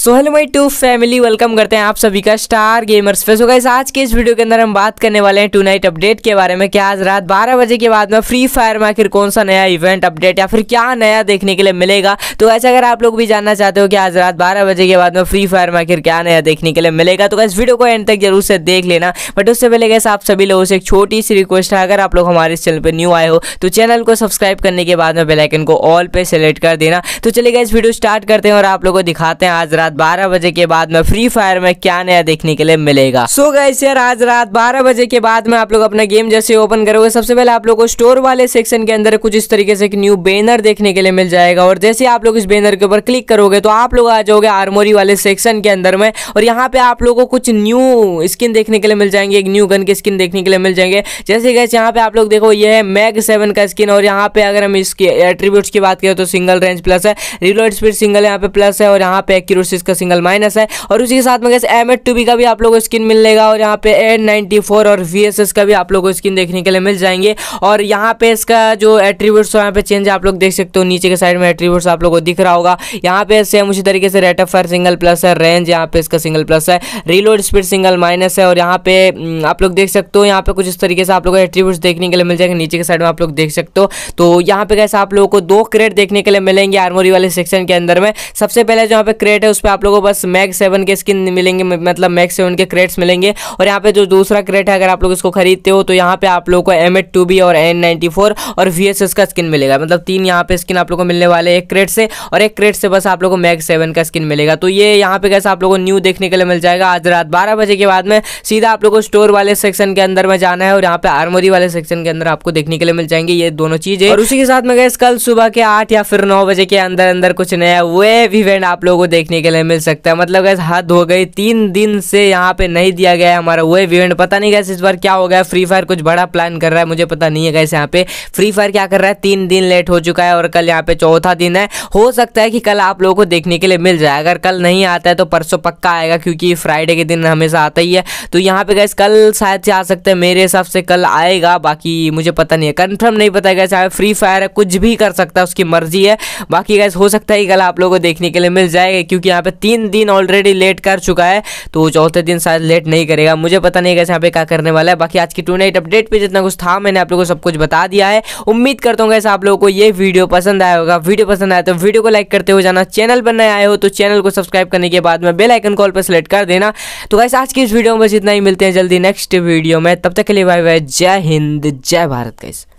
so hello my to family welcome करते हैं आप सभी का स्टार गेमर्स पे गाइस आज के इस वीडियो के अंदर हम बात करने वाले हैं टू नाइट अपडेट के बारे में क्या आज रात 12 बजे के बाद में फ्री फायर में आखिर कौन सा नया इवेंट अपडेट या फिर क्या नया देखने के लिए मिलेगा तो वैसे अगर आप लोग भी जानना चाहते हो कि आज रात बारह बजे के बाद में फ्री फायर में आखिर क्या नया देखने के लिए मिलेगा तो इस वीडियो को एंड तक जरूर से देख लेना बट उससे पहले गैस आप सभी लोगों से एक छोटी सी रिक्वेस्ट है अगर आप लोग हमारे इस चैनल पर न्यू आए हो तो चैनल को सब्सक्राइब करने के बाद में बेलाइकन को ऑल पे सेलेक्ट कर देना तो चलेगा इस वीडियो स्टार्ट करते हैं और आप लोग को दिखाते हैं आज रात रात बारह बजे के बाद में फ्री फायर में क्या नया देखने के लिए मिलेगा सो so गैस यार आज रात बारह बजे के बाद में आप लोग अपना गेम जैसे ओपन करोगे सबसे पहले आप लोग को स्टोर वाले सेक्शन के अंदर कुछ इस तरीके से न्यू बैनर देखने के लिए मिल जाएगा और जैसे आप लोग इस बैनर के ऊपर क्लिक करोगे तो आप लोग आ जाओगे आर्मोरी वाले सेक्शन के अंदर में और यहाँ पे आप लोगों को कुछ न्यू स्किन देखने के लिए मिल जाएंगे एक न्यू गन के स्किन देखने के लिए मिल जाएंगे जैसे गैस यहाँ पे आप लोग देखो ये है मैग सेवन का स्किन और यहाँ पे अगर हम इसके एट्रीब्यूट की बात करें तो सिंगल रेंज प्लस है रिलोड स्पीड सिंगल यहाँ पे प्लस है और यहाँ पे एक्यूरेसी इसका सिंगल माइनस है और उसी के साथ में एम एट टू बी का भी आप लोगों को स्किन मिलेगा और यहाँ पे एन नाइनटी फोर और वी एस एस का भी आप लोग को स्किन देखने के लिए मिल जाएंगे और यहाँ पे इसका जो एट्रीब्यूट्स यहाँ पे चेंज आप लोग देख सकते हो नीचे के साइड में एट्रीब्यूट्स आप लोग को दिख रहा होगा यहाँ पे सेम उसी तरीके से rate of fire single plus है रेंज यहाँ पे इसका सिंगल प्लस है रीलोड स्पीड सिंगल माइनस है और यहाँ पे हम्म, आप लोग देख सकते हो यहाँ पे कुछ इस तरीके से आप लोग एट्रीब्यूट्स देखने के लिए मिल जाएंगे नीचे के साइड में आप लोग देख सकते हो तो यहाँ पे कैसे आप लोगों को दो क्रेट देखने के लिए मिलेंगे आर्मोरी वाले सेक्शन के अंदर में सबसे पहले जो यहाँ पे क्रेट है उस पर आप लोगों को बस मैक सेवन के स्किन मिलेंगे मतलब मैक सेवन के क्रेट्स मिलेंगे और यहाँ पे जो दूसरा क्रेट है अगर आप लोग इसको खरीदते हो तो यहाँ पे आप लोगों को एम एट टू बी और एन नाइन्टी फोर और वी एस एस का स्किन मिलेगा मतलब तीन यहाँ पे स्किन आप लोग को मिलने वाले एक क्रेट से और एक क्रेट से बस आप लोग को मैक सेवन का स्किन मिलेगा तो ये यहाँ पे कैसे आप लोग को न्यू देखने के लिए मिल जाएगा आज रात बारह बजे के बाद में सीधा आप लोग को स्टोर वाले सेक्शन के अंदर में जाना है और यहाँ पे आर्मोरी वाले सेक्शन के अंदर आपको देखने के लिए मिल जाएंगे ये दोनों चीजें और उसी के साथ में गए कल सुबह के आठ या फिर नौ बजे के अंदर अंदर कुछ नया वेब इवेंट आप लोगों को देखने के लिए नहीं मिल सकता है मतलब कैसे हद हो गई तीन दिन से यहाँ पे नहीं दिया गया है हमारा वो इवेंट पता नहीं कैसे इस बार क्या हो गया फ्री फायर कुछ बड़ा प्लान कर रहा है मुझे पता नहीं है कैसे यहाँ पे फ्री फायर क्या कर रहा है तीन दिन लेट हो चुका है और कल यहाँ पे चौथा दिन है हो सकता है कि कल आप लोगों को देखने के लिए मिल जाए अगर कल नहीं आता है तो परसों पक्का आएगा क्योंकि फ्राइडे के दिन हमेशा आता ही है तो यहाँ पे गैस कल शायद से आ सकते हैं मेरे हिसाब से कल आएगा बाकी मुझे पता नहीं है कन्फर्म नहीं पता कैसे आए फ्री फायर कुछ भी कर सकता है उसकी मर्जी है बाकी गैस हो सकता है कि कल आप लोगों को देखने के लिए मिल जाएगा क्योंकि यहाँ पे पे तीन दिन ऑलरेडी लेट कर चुका है तो चौथे दिन शायद लेट नहीं करेगा मुझे पता नहीं कैसे यहाँ पे क्या करने वाला है बाकी आज की टू नाइट अपडेट पे जितना कुछ था मैंने आप लोगों को सब कुछ बता दिया है उम्मीद करता हूँ कैसे आप लोगों को ये वीडियो पसंद आया होगा वीडियो पसंद आया तो वीडियो को लाइक करते हुए जाना चैनल पर नए आए हो तो चैनल को सब्सक्राइब करने के बाद में बेल आइकन कॉल पर सेलेक्ट कर देना तो कैसे आज की इस वीडियो में बस इतना ही मिलते हैं जल्दी नेक्स्ट वीडियो में तब तक के लिए बाय बाय जय हिंद जय भारत कैसे